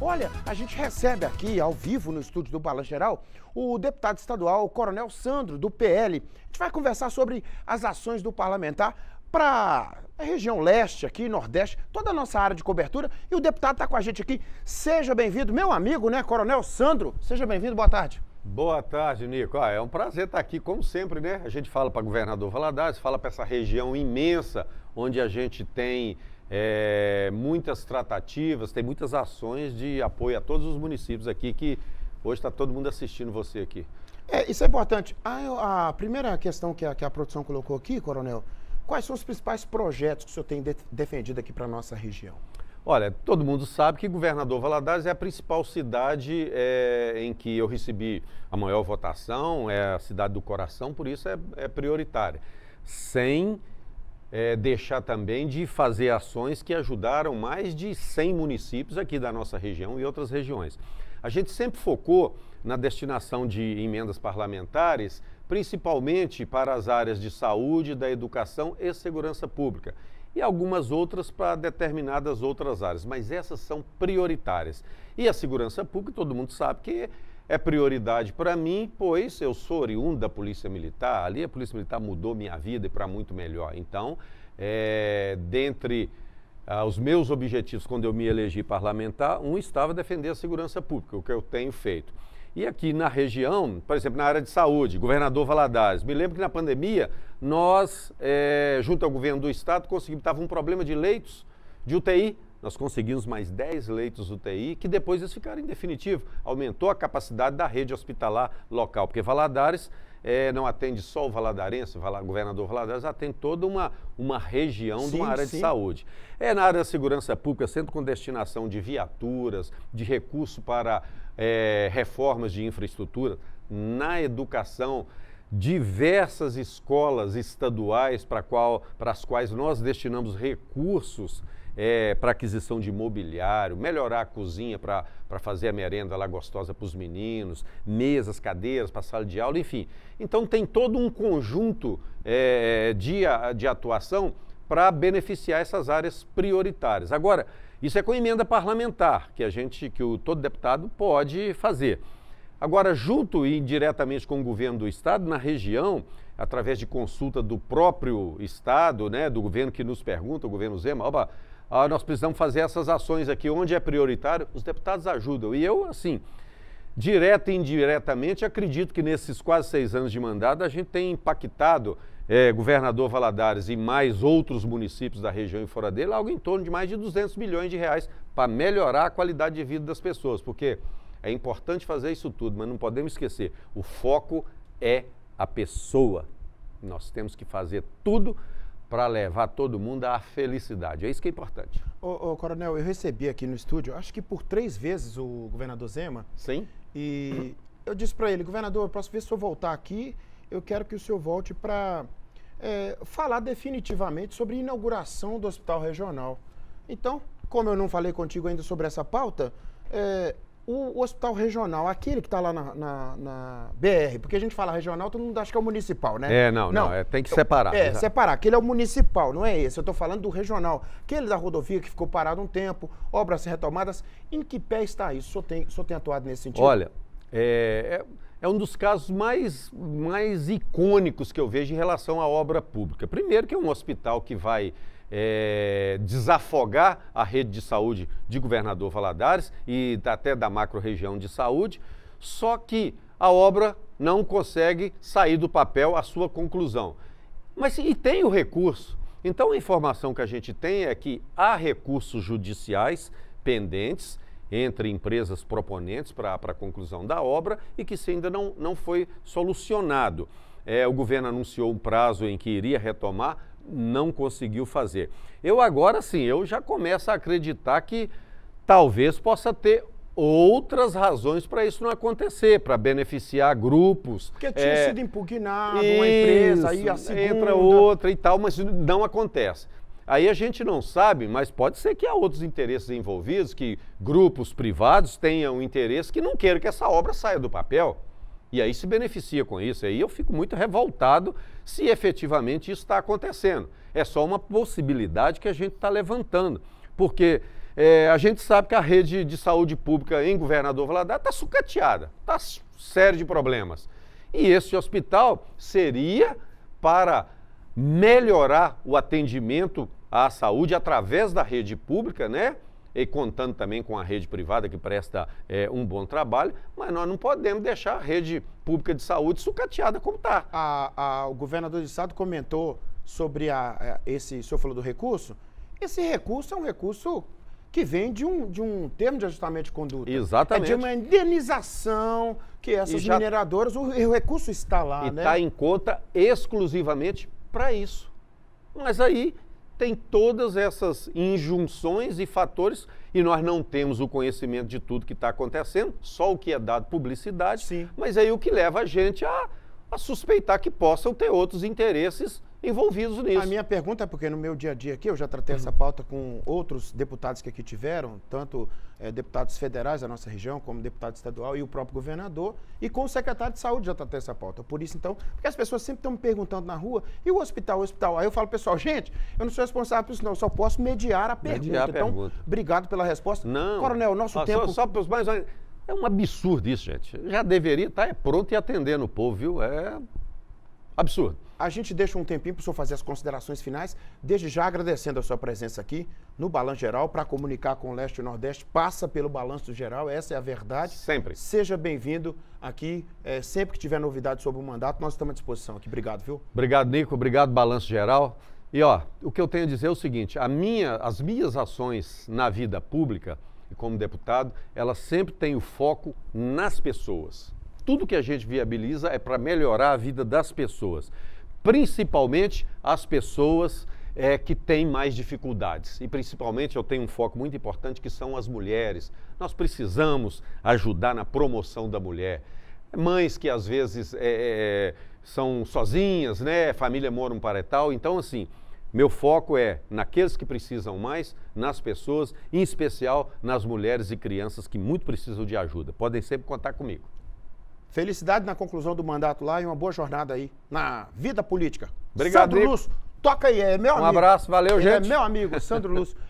Olha, a gente recebe aqui, ao vivo, no estúdio do Balanço Geral, o deputado estadual, o Coronel Sandro, do PL. A gente vai conversar sobre as ações do parlamentar para a região leste aqui, nordeste, toda a nossa área de cobertura. E o deputado está com a gente aqui. Seja bem-vindo, meu amigo, né, Coronel Sandro? Seja bem-vindo, boa tarde. Boa tarde, Nico. Ah, é um prazer estar tá aqui, como sempre, né? A gente fala para o governador Valadares, fala para essa região imensa, onde a gente tem é, muitas tratativas, tem muitas ações de apoio a todos os municípios aqui, que hoje está todo mundo assistindo você aqui. É, isso é importante. A, ah, a primeira questão que a, que a produção colocou aqui, Coronel, quais são os principais projetos que o senhor tem de, defendido aqui para a nossa região? Olha, todo mundo sabe que Governador Valadares é a principal cidade é, em que eu recebi a maior votação, é a cidade do coração, por isso é, é prioritária. Sem é, deixar também de fazer ações que ajudaram mais de 100 municípios aqui da nossa região e outras regiões. A gente sempre focou na destinação de emendas parlamentares, principalmente para as áreas de saúde, da educação e segurança pública, e algumas outras para determinadas outras áreas, mas essas são prioritárias. E a segurança pública, todo mundo sabe que é prioridade para mim, pois eu sou oriundo da Polícia Militar. Ali a Polícia Militar mudou minha vida e para muito melhor. Então, é, dentre ah, os meus objetivos quando eu me elegi parlamentar, um estava defender a segurança pública, o que eu tenho feito. E aqui na região, por exemplo, na área de saúde, governador Valadares. Me lembro que na pandemia, nós, é, junto ao governo do estado, conseguimos, estava um problema de leitos de UTI nós conseguimos mais 10 leitos UTI, que depois eles ficaram em definitivo. Aumentou a capacidade da rede hospitalar local, porque Valadares é, não atende só o valadarense, o governador Valadares atende toda uma, uma região sim, de uma área sim. de saúde. É na área da segurança pública, sendo com destinação de viaturas, de recurso para é, reformas de infraestrutura, na educação, diversas escolas estaduais para as quais nós destinamos recursos é, para aquisição de mobiliário, melhorar a cozinha para fazer a merenda lá gostosa para os meninos, mesas, cadeiras para sala de aula, enfim. Então tem todo um conjunto é, de, de atuação para beneficiar essas áreas prioritárias. Agora, isso é com emenda parlamentar que a gente, que o, todo deputado pode fazer. Agora, junto e diretamente com o governo do estado, na região, através de consulta do próprio estado, né, do governo que nos pergunta, o governo Zema, opa, ah, nós precisamos fazer essas ações aqui. Onde é prioritário, os deputados ajudam. E eu, assim, direta e indiretamente, acredito que nesses quase seis anos de mandato a gente tem impactado é, governador Valadares e mais outros municípios da região e fora dele, algo em torno de mais de 200 milhões de reais para melhorar a qualidade de vida das pessoas, porque é importante fazer isso tudo, mas não podemos esquecer, o foco é a pessoa. Nós temos que fazer tudo para levar todo mundo à felicidade. É isso que é importante. Ô, ô, coronel, eu recebi aqui no estúdio, acho que por três vezes o governador Zema. Sim. E eu disse para ele, governador, eu posso ver se eu voltar aqui, eu quero que o senhor volte para é, falar definitivamente sobre a inauguração do hospital regional. Então, como eu não falei contigo ainda sobre essa pauta, é, o, hospital regional, aquele que está lá na, na, na, BR, porque a gente fala regional, todo mundo acha que é o municipal, né? É, não, não, não é, tem que separar. É, exato. separar. Aquele é o municipal, não é esse. Eu estou falando do regional. Aquele da rodovia que ficou parado um tempo, obras retomadas. Em que pé está isso? O senhor tem, o senhor tem atuado nesse sentido? Olha, é, é, é um dos casos mais, mais icônicos que eu vejo em relação à obra pública. Primeiro que é um hospital que vai é, desafogar a rede de saúde de Governador Valadares e até da macro-região de saúde, só que a obra não consegue sair do papel a sua conclusão. Mas e tem o recurso? Então a informação que a gente tem é que há recursos judiciais pendentes entre empresas proponentes para a conclusão da obra e que isso ainda não, não foi solucionado. É, o governo anunciou um prazo em que iria retomar não conseguiu fazer. Eu agora sim, eu já começo a acreditar que talvez possa ter outras razões para isso não acontecer, para beneficiar grupos. Porque tinha é, sido impugnado uma empresa, aí a segunda... entra outra e tal, mas não acontece. Aí a gente não sabe, mas pode ser que há outros interesses envolvidos, que grupos privados tenham interesse que não queiram que essa obra saia do papel. E aí se beneficia com isso. Aí eu fico muito revoltado se efetivamente isso está acontecendo. É só uma possibilidade que a gente está levantando. Porque é, a gente sabe que a rede de saúde pública em Governador Valadares está sucateada, está sério de problemas. E esse hospital seria para melhorar o atendimento à saúde através da rede pública, né? e contando também com a rede privada que presta é, um bom trabalho, mas nós não podemos deixar a rede pública de saúde sucateada como está. o governador de estado comentou sobre a, a, é, esse, o senhor falou do recurso, esse recurso é um recurso que vem de um, de um termo de ajustamento de conduta. Exatamente. É de uma indenização que essas já, mineradoras, o, o, recurso está lá, e né? está em conta exclusivamente para isso. Mas aí tem todas essas injunções e fatores e nós não temos o conhecimento de tudo que está acontecendo, só o que é dado publicidade, Sim. mas aí o que leva a gente a, a suspeitar que possam ter outros interesses envolvidos nisso. A minha pergunta é porque no meu dia a dia aqui, eu já tratei uhum. essa pauta com outros deputados que aqui tiveram, tanto é, deputados federais da nossa região, como deputado estadual e o próprio governador, e com o secretário de saúde já tratei essa pauta. Por isso, então, porque as pessoas sempre estão me perguntando na rua, e o hospital, o hospital? Aí eu falo, pessoal, gente, eu não sou responsável por isso não, eu só posso mediar a pergunta. Mediar a então, pergunta. obrigado pela resposta. Não. Coronel, nosso ah, tempo... Só, só para os mais... É um absurdo isso, gente. Já deveria estar tá, é pronto e atendendo o povo, viu? É absurdo a gente deixa um tempinho para o senhor fazer as considerações finais, desde já agradecendo a sua presença aqui no Balanço Geral, para comunicar com o Leste e o Nordeste, passa pelo Balanço Geral, essa é a verdade. Sempre. Seja bem-vindo aqui, é, sempre que tiver novidade sobre o mandato, nós estamos à disposição aqui. Obrigado, viu? Obrigado, Nico, obrigado, Balanço Geral. E ó, o que eu tenho a dizer é o seguinte, a minha, as minhas ações na vida pública e como deputado, elas sempre têm o foco nas pessoas. Tudo que a gente viabiliza é para melhorar a vida das pessoas principalmente as pessoas é, que têm mais dificuldades. E principalmente eu tenho um foco muito importante que são as mulheres. Nós precisamos ajudar na promoção da mulher. Mães que às vezes é, são sozinhas, né? Família mora um para tal. Então, assim, meu foco é naqueles que precisam mais, nas pessoas, em especial nas mulheres e crianças que muito precisam de ajuda. Podem sempre contar comigo. Felicidade na conclusão do mandato lá e uma boa jornada aí na vida política. Obrigado, Sandro Lúcio. Toca aí, é meu um amigo. Um abraço, valeu, Ele é gente. É meu amigo, Sandro Lúcio.